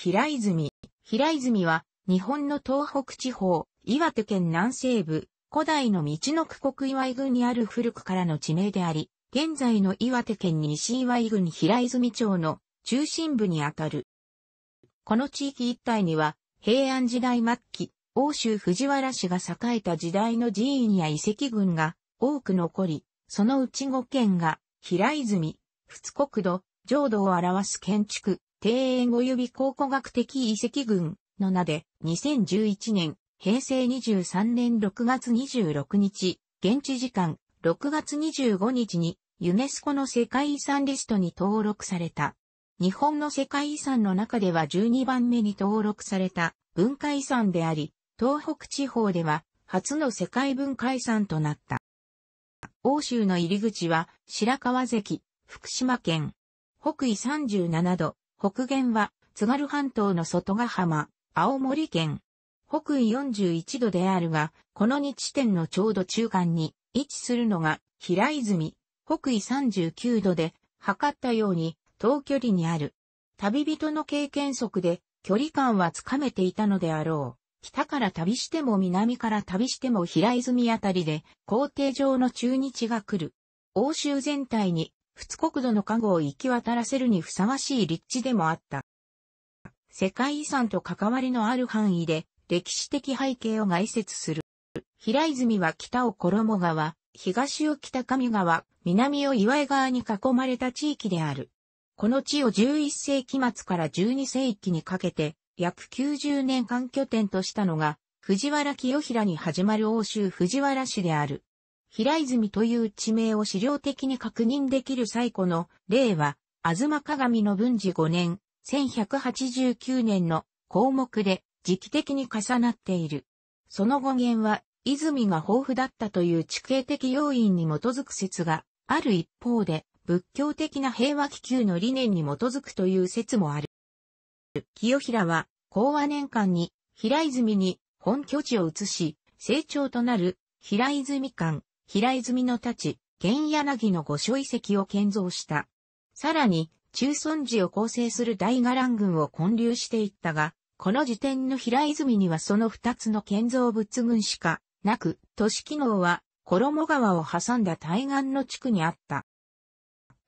平泉。平泉は、日本の東北地方、岩手県南西部、古代の道の区国岩井郡にある古くからの地名であり、現在の岩手県西岩井郡平泉町の中心部にあたる。この地域一帯には、平安時代末期、欧州藤原氏が栄えた時代の寺院や遺跡群が多く残り、そのうち5軒が、平泉、仏国土、浄土を表す建築、庭園及び考古学的遺跡群の名で、2011年、平成23年6月26日、現地時間6月25日にユネスコの世界遺産リストに登録された。日本の世界遺産の中では12番目に登録された文化遺産であり、東北地方では初の世界文化遺産となった。欧州の入り口は白川関、福島県。北緯37度、北限は津軽半島の外ヶ浜、青森県。北緯41度であるが、この2地点のちょうど中間に位置するのが平泉、北緯39度で測ったように遠距離にある。旅人の経験則で距離感はつかめていたのであろう。北から旅しても南から旅しても平泉あたりで、皇帝上の中日が来る。欧州全体に仏国土の加護を行き渡らせるにふさわしい立地でもあった。世界遺産と関わりのある範囲で歴史的背景を外説する。平泉は北を衣川、東を北上川、南を岩江川に囲まれた地域である。この地を11世紀末から12世紀にかけて、約90年間拠点としたのが、藤原清平に始まる欧州藤原市である。平泉という地名を資料的に確認できる最古の例は、東鏡の文治5年、1189年の項目で時期的に重なっている。その語源は、泉が豊富だったという地形的要因に基づく説がある一方で、仏教的な平和気球の理念に基づくという説もある。清平は、講和年間に、平泉に本拠地を移し、成長となる、平泉館、平泉の太刀、県柳の御所遺跡を建造した。さらに、中村寺を構成する大伽藍群を建立していったが、この時点の平泉にはその二つの建造物群しかなく、都市機能は衣川を挟んだ対岸の地区にあった。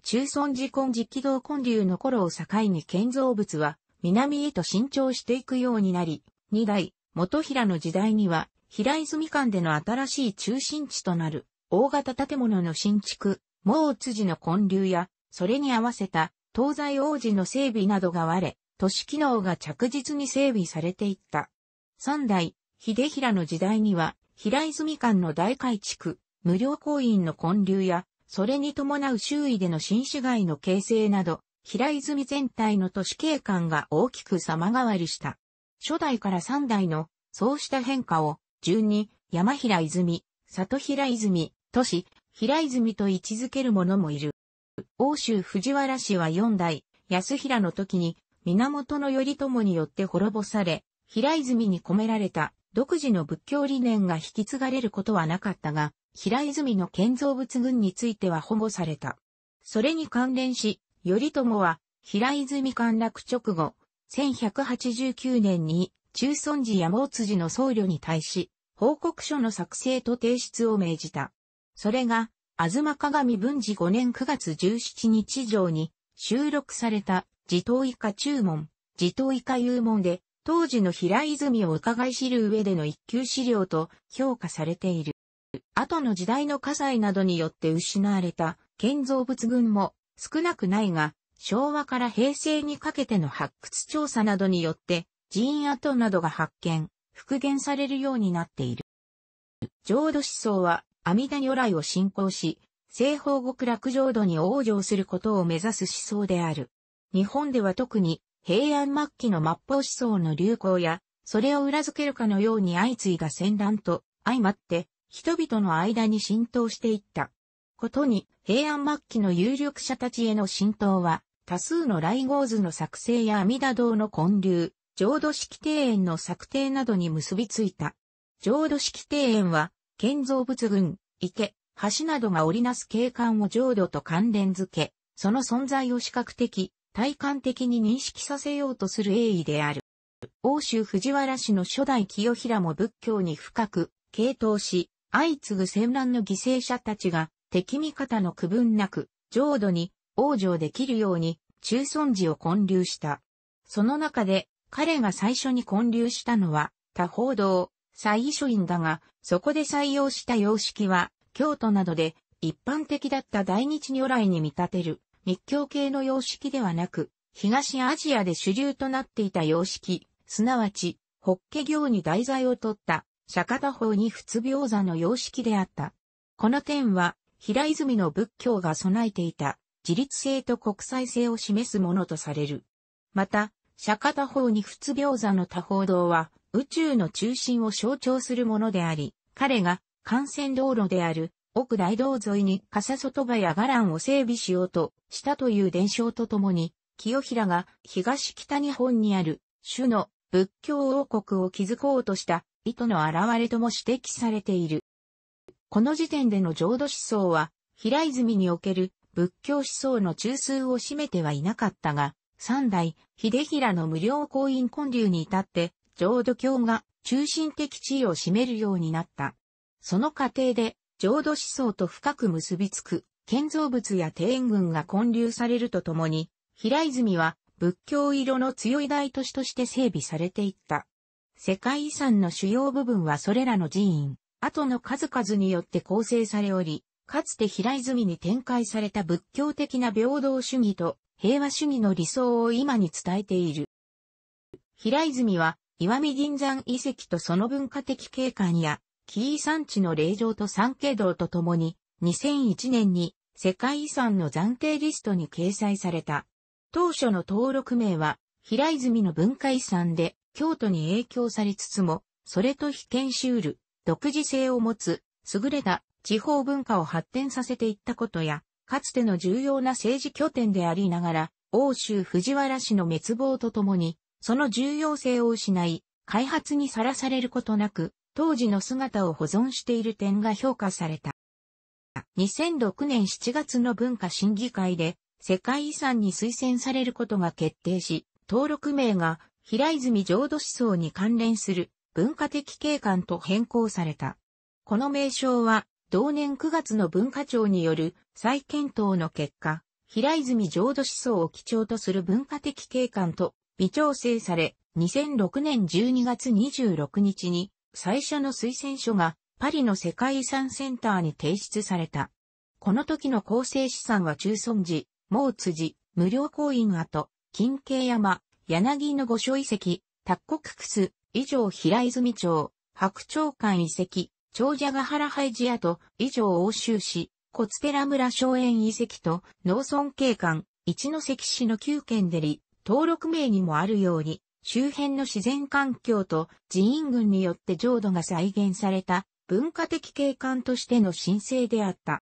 中村寺根寺軌道建立の頃を境に建造物は南へと伸長していくようになり、二代、元平の時代には平泉間での新しい中心地となる大型建物の新築、毛辻の建立や、それに合わせた東西王子の整備などが割れ、都市機能が着実に整備されていった。三代、秀平の時代には、平泉間の大改築、無料公園の建立や、それに伴う周囲での新市街の形成など、平泉全体の都市景観が大きく様変わりした。初代から三代のそうした変化を順に山平泉、里平泉、都市、平泉と位置づける者もいる。欧州藤原氏は四代、安平の時に、源頼朝によって滅ぼされ、平泉に込められた独自の仏教理念が引き継がれることはなかったが、平泉の建造物群については保護された。それに関連し、頼朝は、平泉陥落直後、1189年に、中尊寺山尾辻の僧侶に対し、報告書の作成と提出を命じた。それが、あずま鏡文治5年9月17日上に収録された、自頭以下注文、自頭以下有門で、当時の平泉を伺い知る上での一級資料と評価されている。後の時代の火災などによって失われた建造物群も少なくないが、昭和から平成にかけての発掘調査などによって寺院跡などが発見、復元されるようになっている。浄土思想は阿弥陀如来を信仰し、西方極楽浄土に往生することを目指す思想である。日本では特に平安末期の末法思想の流行や、それを裏付けるかのように相次いだ戦乱と相まって、人々の間に浸透していった。ことに、平安末期の有力者たちへの浸透は、多数の来合図の作成や阿弥陀堂の建立、浄土式庭園の策定などに結びついた。浄土式庭園は、建造物群、池、橋などが織りなす景観を浄土と関連づけ、その存在を視覚的、体感的に認識させようとする栄意である。欧州藤原氏の初代清平も仏教に深く、傾倒し、相次ぐ戦乱の犠牲者たちが、敵味方の区分なく、浄土に、往生できるように、中尊寺を建立した。その中で、彼が最初に建立したのは、多宝堂、最初院だが、そこで採用した様式は、京都などで一般的だった大日如来に見立てる密教系の様式ではなく、東アジアで主流となっていた様式、すなわち、法華経に題材を取った釈迦法に仏病座の様式であった。この点は、平泉の仏教が備えていた自立性と国際性を示すものとされる。また、釈迦他法に仏病座の多方道は、宇宙の中心を象徴するものであり、彼が幹線道路である奥大道沿いに笠外場や伽藍を整備しようとしたという伝承とともに、清平が東北日本にある主の仏教王国を築こうとした意図の現れとも指摘されている。この時点での浄土思想は、平泉における仏教思想の中枢を占めてはいなかったが、三代、秀平の無料行員建立に至って、浄土教が中心的地位を占めるようになった。その過程で、浄土思想と深く結びつく、建造物や庭園群が建立されるとともに、平泉は仏教色の強い大都市として整備されていった。世界遺産の主要部分はそれらの寺院、後の数々によって構成されおり、かつて平泉に展開された仏教的な平等主義と平和主義の理想を今に伝えている。平泉は岩見銀山遺跡とその文化的景観や、紀伊山地の霊場と三景堂とともに、2001年に世界遺産の暫定リストに掲載された。当初の登録名は、平泉の文化遺産で、京都に影響されつつも、それと非し修る、独自性を持つ、優れた地方文化を発展させていったことや、かつての重要な政治拠点でありながら、欧州藤原氏の滅亡とともに、その重要性を失い、開発にさらされることなく、当時の姿を保存している点が評価された。2006年7月の文化審議会で、世界遺産に推薦されることが決定し、登録名が平泉浄土思想に関連する文化的景観と変更された。この名称は、同年9月の文化庁による再検討の結果、平泉浄土思想を基調とする文化的景観と微調整され、2006年12月26日に最初の推薦書がパリの世界遺産センターに提出された。この時の構成資産は中村寺、毛辻、無料公園跡、金慶山、柳の御所遺跡、卓国楠、以上平泉町、白鳥館遺跡、長者ヶ原廃寺跡、以上欧州市、小津寺ラ村荘園遺跡と農村景観、一関市の9県でり、登録名にもあるように、周辺の自然環境と寺院群によって浄土が再現された文化的景観としての申請であった。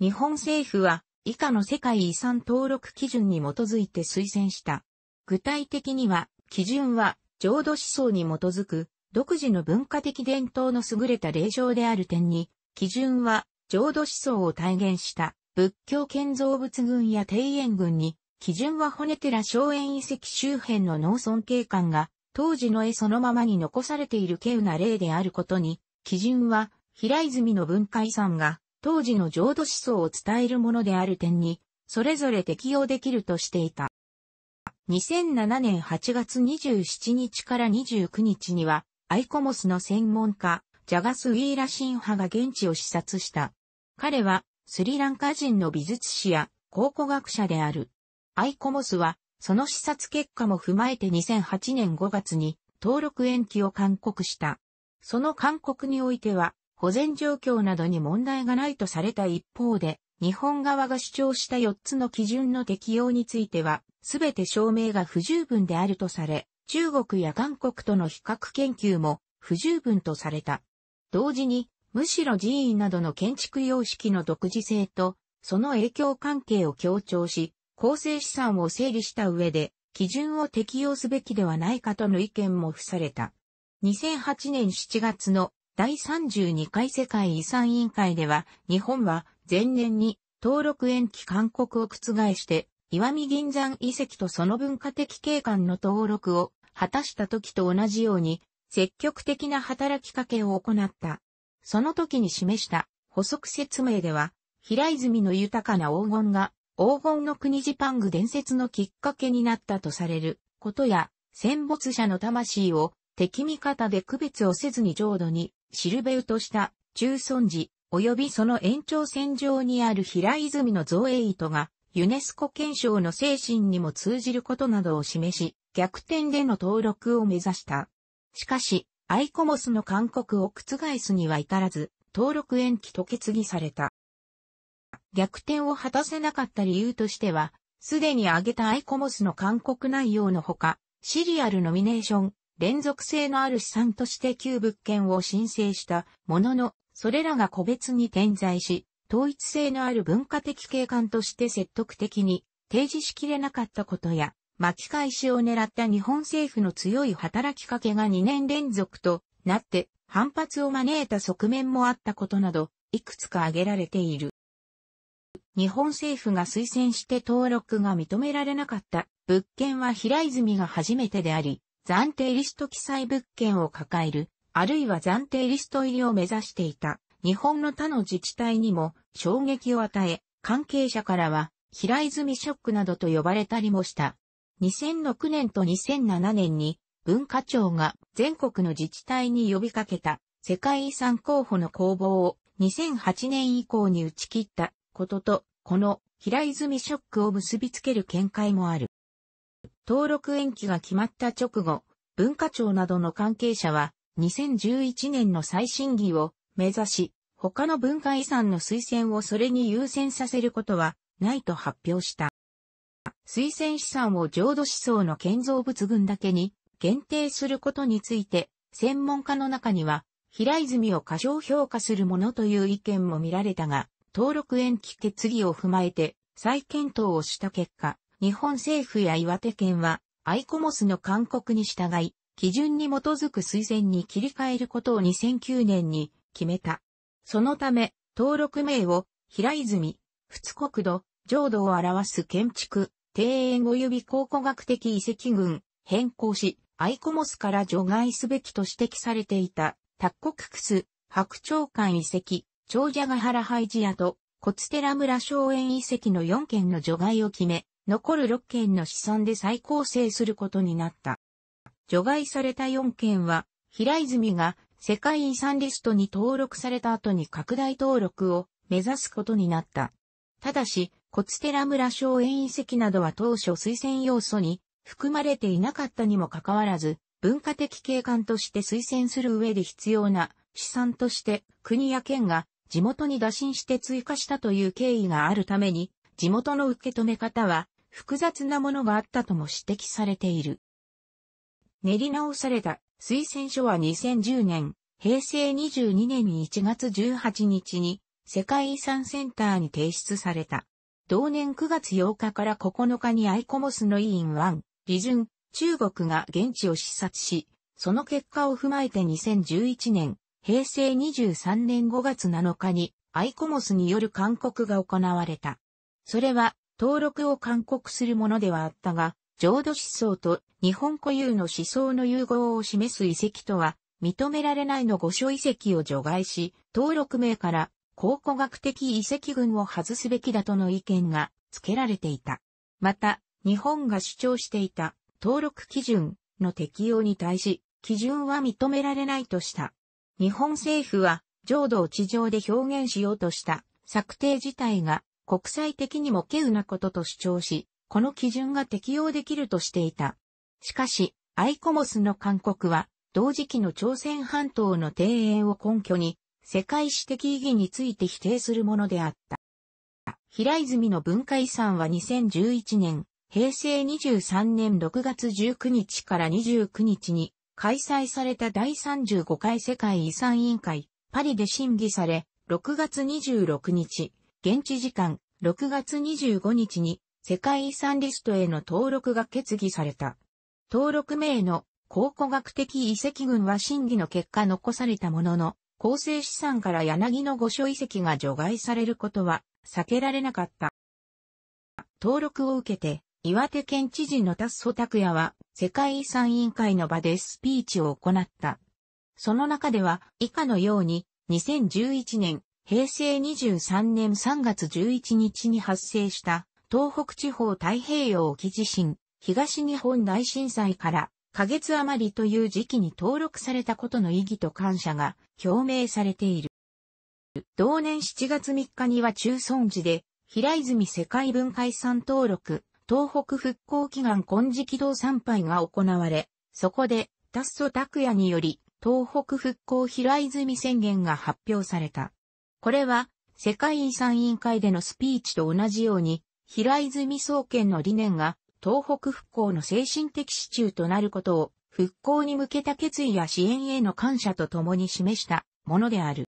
日本政府は以下の世界遺産登録基準に基づいて推薦した。具体的には、基準は浄土思想に基づく独自の文化的伝統の優れた霊場である点に、基準は浄土思想を体現した仏教建造物群や庭園群に基準は骨寺荘園遺跡周辺の農村景観が、当時の絵そのままに残されている稀有な例であることに、基準は、平泉の文化遺産が、当時の浄土思想を伝えるものである点に、それぞれ適用できるとしていた。2007年8月27日から29日には、アイコモスの専門家、ジャガスウィーラシン派が現地を視察した。彼は、スリランカ人の美術史や考古学者である。アイコモスは、その視察結果も踏まえて2008年5月に登録延期を勧告した。その勧告においては、保全状況などに問題がないとされた一方で、日本側が主張した4つの基準の適用については、すべて証明が不十分であるとされ、中国や韓国との比較研究も不十分とされた。同時に、むしろ寺院などの建築様式の独自性と、その影響関係を強調し、構成資産を整理した上で、基準を適用すべきではないかとの意見も付された。2008年7月の第32回世界遺産委員会では、日本は前年に登録延期勧告を覆して、岩見銀山遺跡とその文化的景観の登録を果たした時と同じように、積極的な働きかけを行った。その時に示した補足説明では、平泉の豊かな黄金が黄金の国ジパング伝説のきっかけになったとされることや、戦没者の魂を敵味方で区別をせずに浄土にシルベウとした中尊寺及びその延長線上にある平泉の造営糸がユネスコ憲章の精神にも通じることなどを示し、逆転での登録を目指した。しかし、アイコモスの勧告を覆すには至らず、登録延期と決議された。逆転を果たせなかった理由としては、すでに挙げたアイコモスの勧告内容のほか、シリアルノミネーション、連続性のある資産として旧物件を申請したものの、それらが個別に点在し、統一性のある文化的景観として説得的に提示しきれなかったことや、巻き返しを狙った日本政府の強い働きかけが2年連続となって反発を招いた側面もあったことなど、いくつか挙げられている。日本政府が推薦して登録が認められなかった物件は平泉が初めてであり、暫定リスト記載物件を抱える、あるいは暫定リスト入りを目指していた日本の他の自治体にも衝撃を与え、関係者からは平泉ショックなどと呼ばれたりもした。2006年と2007年に文化庁が全国の自治体に呼びかけた世界遺産候補の公募を2008年以降に打ち切ったことと、この平泉ショックを結びつける見解もある。登録延期が決まった直後、文化庁などの関係者は、2011年の再審議を目指し、他の文化遺産の推薦をそれに優先させることはないと発表した。推薦資産を浄土思想の建造物群だけに限定することについて、専門家の中には、平泉を過小評価するものという意見も見られたが、登録延期決議を踏まえて再検討をした結果、日本政府や岩手県はアイコモスの勧告に従い、基準に基づく推薦に切り替えることを2009年に決めた。そのため、登録名を平泉、仏国土、浄土を表す建築、庭園及び考古学的遺跡群、変更し、アイコモスから除外すべきと指摘されていた、卓国クス、白鳥館遺跡、長者ヶ原廃寺跡、ツテ寺村荘園遺跡の4件の除外を決め、残る6件の資産で再構成することになった。除外された4件は、平泉が世界遺産リストに登録された後に拡大登録を目指すことになった。ただし、ツテ寺村荘園遺跡などは当初推薦要素に含まれていなかったにもかかわらず、文化的景観として推薦する上で必要な資産として国や県が地元に打診して追加したという経緯があるために、地元の受け止め方は複雑なものがあったとも指摘されている。練り直された推薦書は2010年、平成22年1月18日に世界遺産センターに提出された。同年9月8日から9日にアイコモスの委員1、理順、中国が現地を視察し、その結果を踏まえて2011年、平成23年5月7日にアイコモスによる勧告が行われた。それは登録を勧告するものではあったが、浄土思想と日本固有の思想の融合を示す遺跡とは認められないの御所遺跡を除外し、登録名から考古学的遺跡群を外すべきだとの意見が付けられていた。また、日本が主張していた登録基準の適用に対し、基準は認められないとした日本政府は、浄土を地上で表現しようとした策定自体が国際的にも稀有なことと主張し、この基準が適用できるとしていた。しかし、アイコモスの勧告は、同時期の朝鮮半島の庭園を根拠に、世界史的意義について否定するものであった。平泉の文化遺産は2011年、平成23年6月19日から29日に、開催された第35回世界遺産委員会、パリで審議され、6月26日、現地時間6月25日に世界遺産リストへの登録が決議された。登録名の考古学的遺跡群は審議の結果残されたものの、構成資産から柳の御所遺跡が除外されることは避けられなかった。登録を受けて、岩手県知事の達祖拓也は、世界遺産委員会の場でスピーチを行った。その中では、以下のように、2011年、平成23年3月11日に発生した東北地方太平洋沖地震、東日本大震災から過月余りという時期に登録されたことの意義と感謝が表明されている。同年7月3日には中尊寺で平泉世界文化遺産登録東北復興祈願金色堂参拝が行われ、そこで、達祖拓也により、東北復興平泉宣言が発表された。これは、世界遺産委員会でのスピーチと同じように、平泉総研の理念が、東北復興の精神的支柱となることを、復興に向けた決意や支援への感謝とともに示したものである。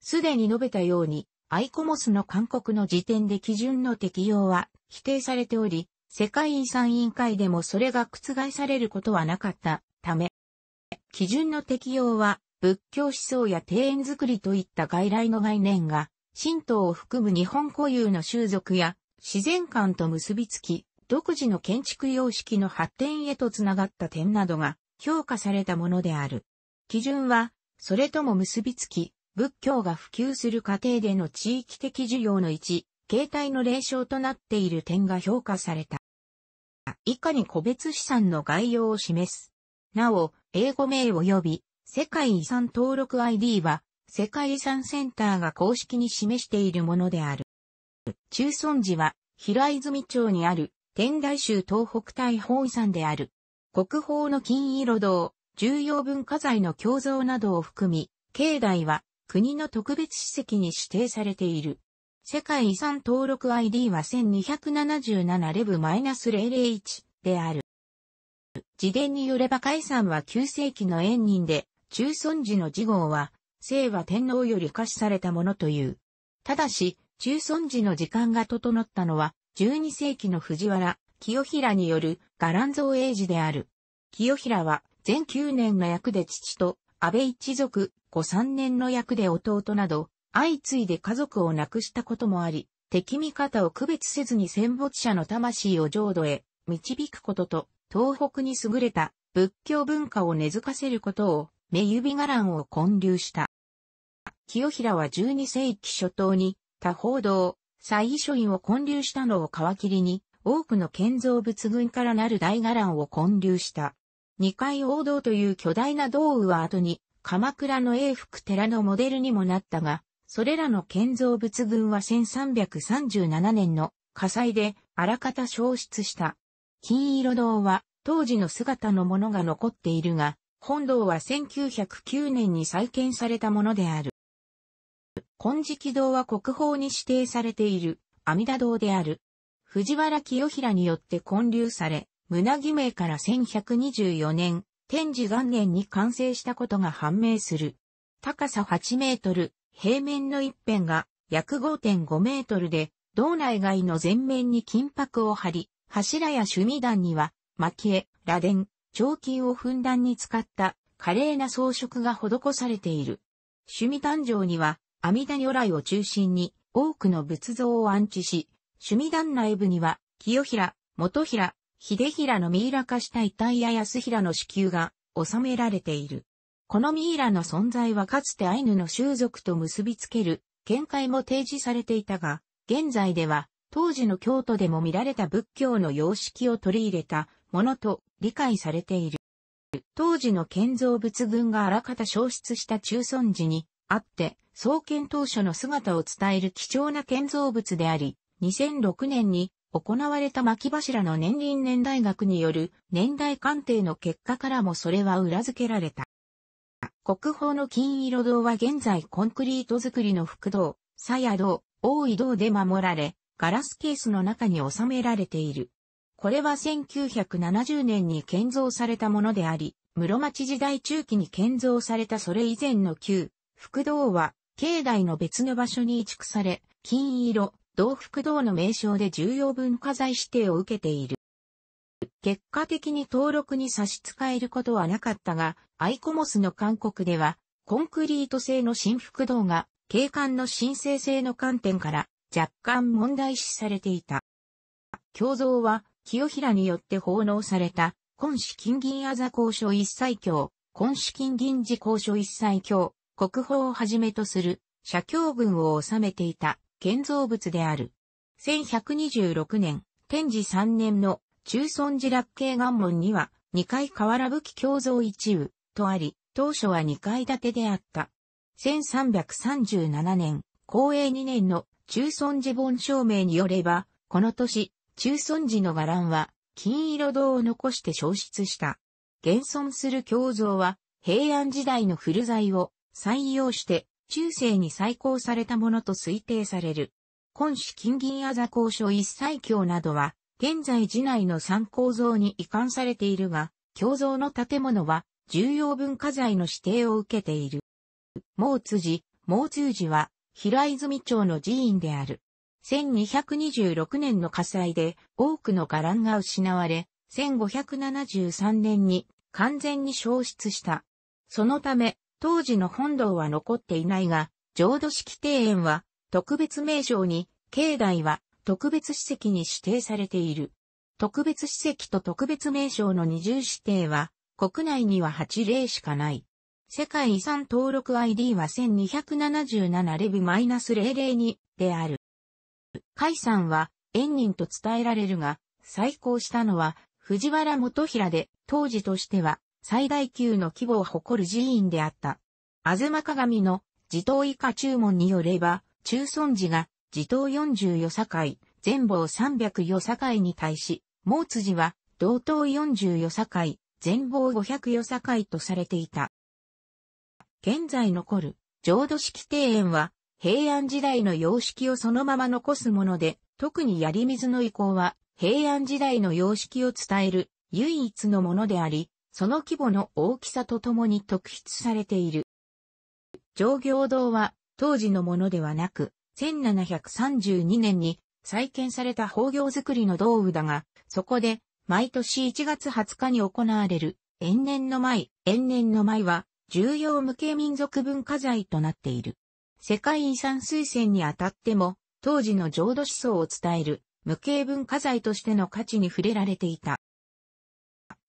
すでに述べたように、アイコモスの勧告の時点で基準の適用は否定されており、世界遺産委員会でもそれが覆されることはなかったため、基準の適用は仏教思想や庭園づくりといった外来の概念が、神道を含む日本固有の習俗や自然観と結びつき、独自の建築様式の発展へとつながった点などが評価されたものである。基準は、それとも結びつき、仏教が普及する過程での地域的需要の一形態の霊障となっている点が評価された。以下に個別資産の概要を示す。なお、英語名及び世界遺産登録 ID は世界遺産センターが公式に示しているものである。中尊寺は平泉町にある天台宗東北大法遺産である。国宝の金色堂、重要文化財の胸像などを含み、境内は国の特別史跡に指定されている。世界遺産登録 ID は1277レブ -001 である。自伝によれば海山は9世紀の縁人で、中尊寺の次号は、聖は天皇より可視されたものという。ただし、中尊寺の時間が整ったのは、12世紀の藤原、清平による伽藍造英治である。清平は、全9年の役で父と、安倍一族、後3年の役で弟など、相次いで家族を亡くしたこともあり、敵味方を区別せずに戦没者の魂を浄土へ導くことと、東北に優れた仏教文化を根付かせることを、目指伽藍を建立した。清平は12世紀初頭に、多報道、祭書院を建立したのを皮切りに、多くの建造物群からなる大伽藍を建立した。二階王道という巨大な道具は後に、鎌倉の永福寺のモデルにもなったが、それらの建造物群は1337年の火災であらかた消失した。金色堂は当時の姿のものが残っているが、本堂は1909年に再建されたものである。金色堂は国宝に指定されている阿弥陀堂である。藤原清平によって建立され、胸木名から1124年、天智元年に完成したことが判明する。高さ8メートル、平面の一辺が約5.5メートルで、道内外の全面に金箔を貼り、柱や趣味団には、蒔絵、螺鈿、彫金をふんだんに使った華麗な装飾が施されている。趣味壇上には、阿弥陀如来を中心に多くの仏像を安置し、趣味団内部には、清平、元平、秀平の三浦化した遺体や安平の子宮が収められている。このミイラの存在はかつてアイヌの習俗と結びつける見解も提示されていたが、現在では当時の京都でも見られた仏教の様式を取り入れたものと理解されている。当時の建造物群があらかた消失した中尊寺にあって、創建当初の姿を伝える貴重な建造物であり、2006年に行われた巻柱の年輪年代学による年代鑑定の結果からもそれは裏付けられた。国宝の金色堂は現在コンクリート作りの副堂、鞘堂、大井堂で守られ、ガラスケースの中に収められている。これは1970年に建造されたものであり、室町時代中期に建造されたそれ以前の旧、副堂は、境内の別の場所に移築され、金色、同福堂の名称で重要文化財指定を受けている。結果的に登録に差し支えることはなかったが、アイコモスの勧告では、コンクリート製の振幅動が、景観の申請性の観点から若干問題視されていた。胸像は、清平によって奉納された、今資金銀あざ交渉一切教、今資金銀寺交渉一切教、国宝をはじめとする、社教軍を収めていた建造物である。1126年、天智3年の中尊寺落景岩門には、二階瓦器胸像一部、とあり、当初は二階建てであった。1337年、公営2年の中尊寺本証明によれば、この年、中尊寺の伽藍は、金色堂を残して消失した。現存する胸像は、平安時代の古材を採用して、中世に再興されたものと推定される。今市金銀あざ交渉一切教などは、現在寺内の参考像に移管されているが、共像の建物は重要文化財の指定を受けている。毛う辻、毛通寺は平泉町の寺院である。1226年の火災で多くの伽藍が失われ、1573年に完全に消失した。そのため、当時の本堂は残っていないが、浄土式庭園は特別名称に、境内は特別史跡に指定されている。特別史跡と特別名称の二重指定は、国内には8例しかない。世界遺産登録 ID は1277レビ -002 である。海んは、縁人と伝えられるが、再興したのは、藤原元平で、当時としては、最大級の規模を誇る寺院であった。東鏡の、地頭以下注文によれば、中尊寺が、地頭40よ境、全貌300よ境に対し、毛辻は、同等40よ境、全貌500よ境とされていた。現在残る、浄土式庭園は、平安時代の様式をそのまま残すもので、特に槍水の遺構は、平安時代の様式を伝える、唯一のものであり、その規模の大きさとともに特筆されている。上行堂は、当時のものではなく、1732年に再建された宝行作りの道具だが、そこで毎年1月20日に行われる延年の舞、延年の舞は重要無形民族文化財となっている。世界遺産推薦にあたっても、当時の浄土思想を伝える無形文化財としての価値に触れられていた。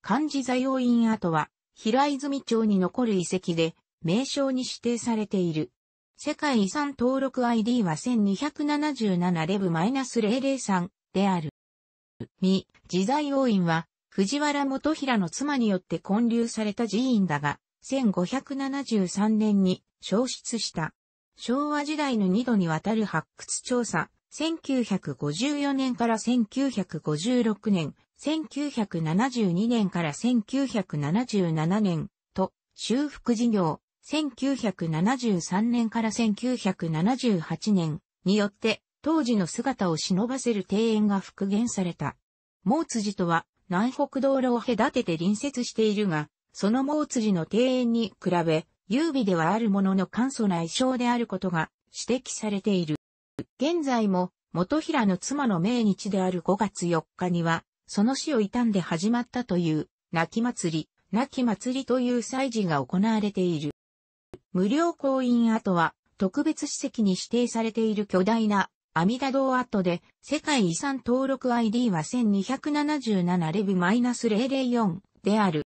漢字座用院跡は、平泉町に残る遺跡で、名称に指定されている。世界遺産登録 ID は1277レブ -003 である。未、自在王院は、藤原元平の妻によって建立された寺院だが、1573年に消失した。昭和時代の2度にわたる発掘調査、1954年から1956年、1972年から1977年と修復事業、1973年から1978年によって当時の姿を忍ばせる庭園が復元された。毛辻とは南北道路を隔てて隣接しているが、その毛辻の庭園に比べ、優美ではあるものの簡素な衣装であることが指摘されている。現在も元平の妻の命日である5月4日には、その死を悼んで始まったという、泣き祭り、泣き祭りという祭事が行われている。無料公院跡は特別史跡に指定されている巨大な阿弥陀堂跡で世界遺産登録 ID は1277レビ -004 である。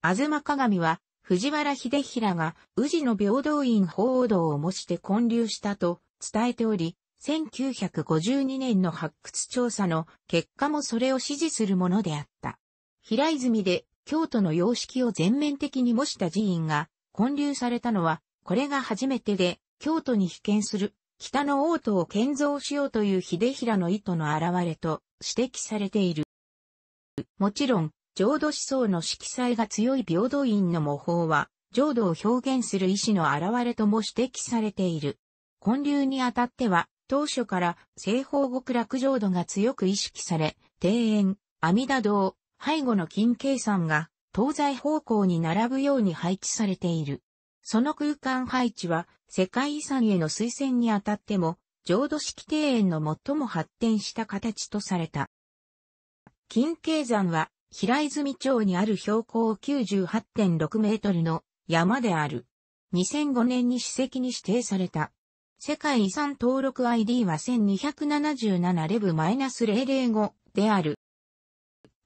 あずま鏡は藤原秀平が宇治の平等院法王堂を模して建立したと伝えており、1952年の発掘調査の結果もそれを支持するものであった。平泉で京都の様式を全面的に模した寺院が建立されたのは、これが初めてで、京都に被験する、北の王都を建造しようという秀平の意図の現れと指摘されている。もちろん、浄土思想の色彩が強い平等院の模倣は、浄土を表現する意志の現れとも指摘されている。建立にあたっては、当初から西方極楽浄土が強く意識され、庭園、阿弥陀堂、背後の金計山が東西方向に並ぶように配置されている。その空間配置は世界遺産への推薦にあたっても、浄土式庭園の最も発展した形とされた。金慶山は平泉町にある標高98.6メートルの山である。2005年に史跡に指定された。世界遺産登録 ID は1277レブ -005 である。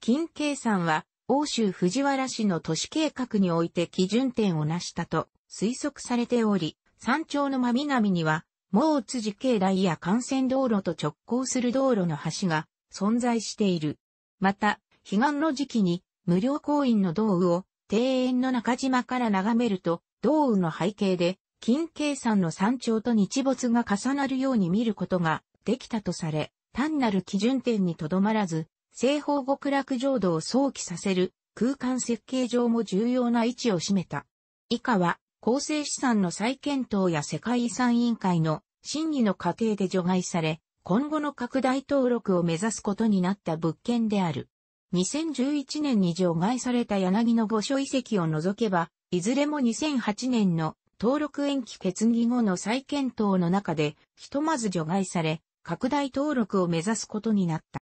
金慶山は欧州藤原市の都市計画において基準点を成したと推測されており、山頂の真南には、もう辻境内や幹線道路と直行する道路の橋が存在している。また、彼岸の時期に無料公園の道具を庭園の中島から眺めると、道具の背景で、金景山の山頂と日没が重なるように見ることができたとされ、単なる基準点にとどまらず、西方極楽浄土を想起させる空間設計上も重要な位置を占めた。以下は、厚生資産の再検討や世界遺産委員会の審議の過程で除外され、今後の拡大登録を目指すことになった物件である。2011年に除外された柳の御所遺跡を除けば、いずれも2008年の登録延期決議後の再検討の中で、ひとまず除外され、拡大登録を目指すことになった。。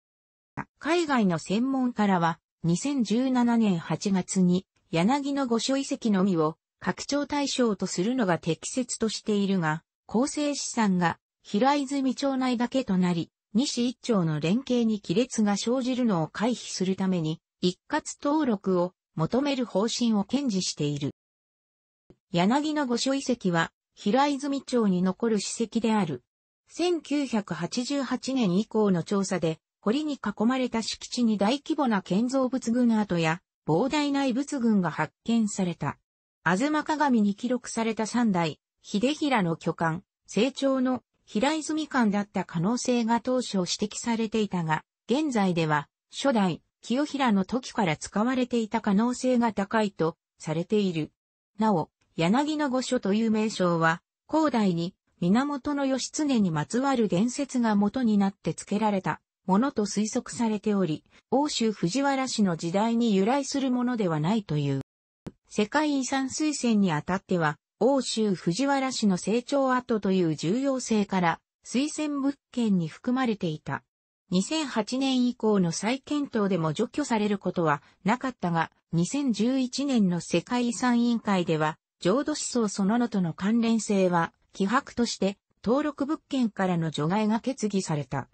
海外の専門家らは、2017年8月に、柳の御所遺跡のみを拡張対象とするのが適切としているが、構成資産が平泉町内だけとなり、西一町の連携に亀裂が生じるのを回避するために、一括登録を求める方針を堅持している。柳の御所遺跡は、平泉町に残る史跡である。1988年以降の調査で、堀に囲まれた敷地に大規模な建造物群跡や膨大な遺物群が発見された。吾妻鏡に記録された三代、秀平の巨漢、成長の平泉館だった可能性が当初指摘されていたが、現在では初代、清平の時から使われていた可能性が高いとされている。なお、柳の御所という名称は、後代に源義経にまつわる伝説が元になって付けられたものと推測されており、欧州藤原氏の時代に由来するものではないという。世界遺産推薦にあたっては、欧州藤原氏の成長跡という重要性から、推薦物件に含まれていた。2008年以降の再検討でも除去されることはなかったが、2011年の世界遺産委員会では、浄土思想そののとの関連性は、希薄として、登録物件からの除外が決議された。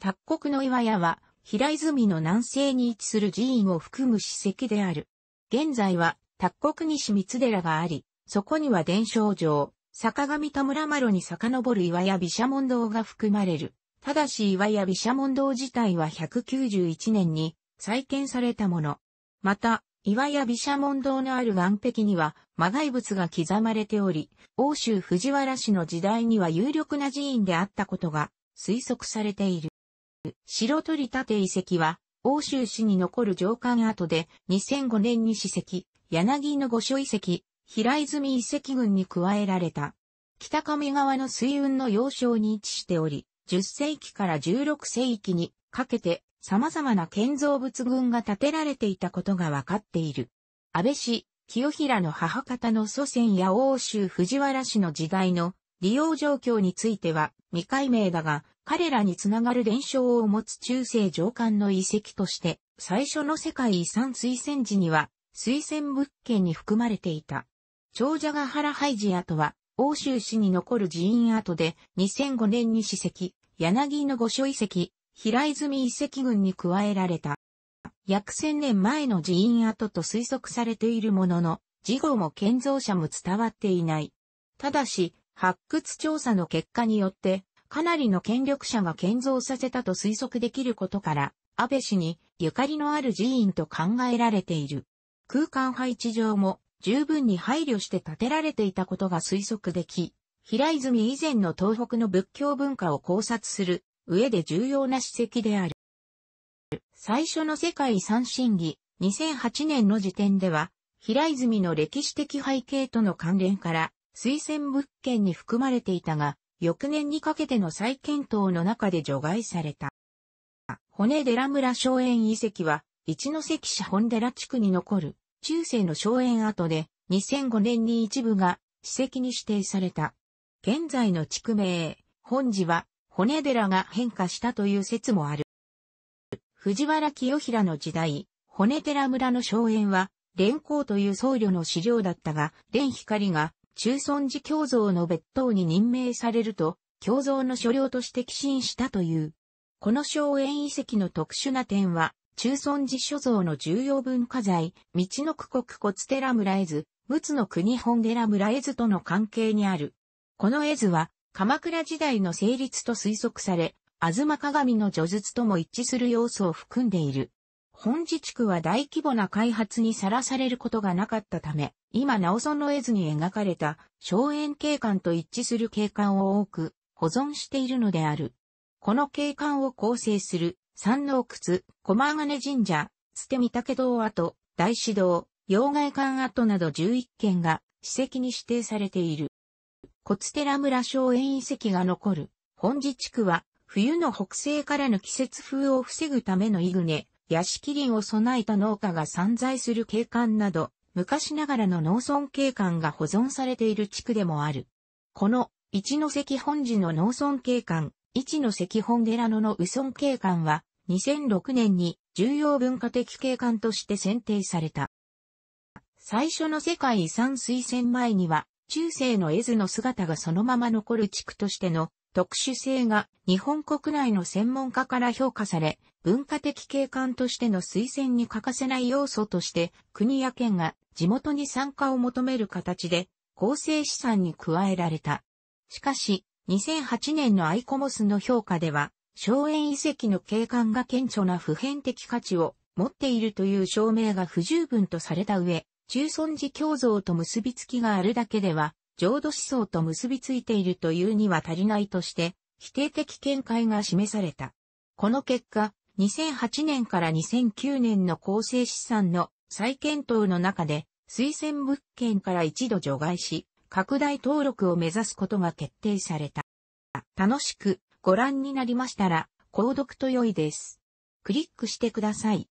達国の岩屋は、平泉の南西に位置する寺院を含む史跡である。現在は、達国西三寺があり、そこには伝承城、坂上田村丸に遡る岩屋毘沙門堂が含まれる。ただし岩屋毘沙門堂自体は191年に再建されたもの。また、岩屋毘沙門堂のある岩壁には魔外物が刻まれており、欧州藤原氏の時代には有力な寺院であったことが推測されている。白鳥立遺跡は、欧州市に残る城官跡で、2005年に史跡、柳の御所遺跡、平泉遺跡群に加えられた。北上川の水運の要衝に位置しており、10世紀から16世紀にかけて様々な建造物群が建てられていたことがわかっている。安倍氏、清平の母方の祖先や欧州藤原氏の時代の利用状況については未解明だが、彼らにつながる伝承を持つ中世上官の遺跡として、最初の世界遺産推薦時には、推薦物件に含まれていた。長者ヶ原ハイジ跡は、欧州市に残る寺院跡で、2005年に史跡、柳の御所遺跡、平泉遺跡群に加えられた。約千年前の寺院跡と推測されているものの、事後も建造者も伝わっていない。ただし、発掘調査の結果によって、かなりの権力者が建造させたと推測できることから、安倍氏にゆかりのある寺院と考えられている。空間配置上も十分に配慮して建てられていたことが推測でき、平泉以前の東北の仏教文化を考察する上で重要な史跡である。最初の世界遺産審議2008年の時点では、平泉の歴史的背景との関連から推薦物件に含まれていたが、翌年にかけての再検討の中で除外された。骨寺村荘園遺跡は、一関市本寺地区に残る中世の荘園跡で、2005年に一部が史跡に指定された。現在の地区名、本寺は骨寺が変化したという説もある。藤原清平の時代、骨寺村の荘園は、連行という僧侶の資料だったが、連光が中尊寺教像の別当に任命されると、教像の所領として寄進したという。この荘園遺跡の特殊な点は、中尊寺所蔵の重要文化財、道の区国骨寺村絵図、仏の国本寺村絵図との関係にある。この絵図は、鎌倉時代の成立と推測され、吾妻鏡の叙述とも一致する要素を含んでいる。本寺地区は大規模な開発にさらされることがなかったため、今なおその絵図に描かれた、荘園景観と一致する景観を多く保存しているのである。この景観を構成する、山王窟、駒金神社、捨て御嶽堂跡、大師堂、洋外館跡など11件が、史跡に指定されている。小寺村荘園遺跡が残る、本地地区は、冬の北西からの季節風を防ぐためのイグネ、屋敷林を備えた農家が散在する景観など、昔ながらの農村景観が保存されている地区でもある。この、一ノ関本寺の農村景観、一ノ関本寺野の宇村景観は、2006年に重要文化的景観として選定された。最初の世界遺産推薦前には、中世の絵図の姿がそのまま残る地区としての特殊性が日本国内の専門家から評価され、文化的景観としての推薦に欠かせない要素として国や県が地元に参加を求める形で構成資産に加えられた。しかし、2008年のアイコモスの評価では、荘園遺跡の景観が顕著な普遍的価値を持っているという証明が不十分とされた上、中尊寺共像と結びつきがあるだけでは、浄土思想と結びついているというには足りないとして、否定的見解が示された。この結果、2008年から2009年の構成資産の再検討の中で、推薦物件から一度除外し、拡大登録を目指すことが決定された。楽しくご覧になりましたら、購読と良いです。クリックしてください。